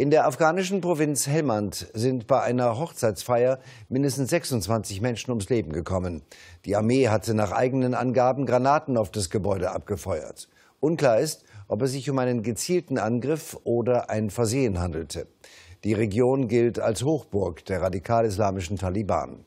In der afghanischen Provinz Helmand sind bei einer Hochzeitsfeier mindestens 26 Menschen ums Leben gekommen. Die Armee hatte nach eigenen Angaben Granaten auf das Gebäude abgefeuert. Unklar ist, ob es sich um einen gezielten Angriff oder ein Versehen handelte. Die Region gilt als Hochburg der radikal-islamischen Taliban.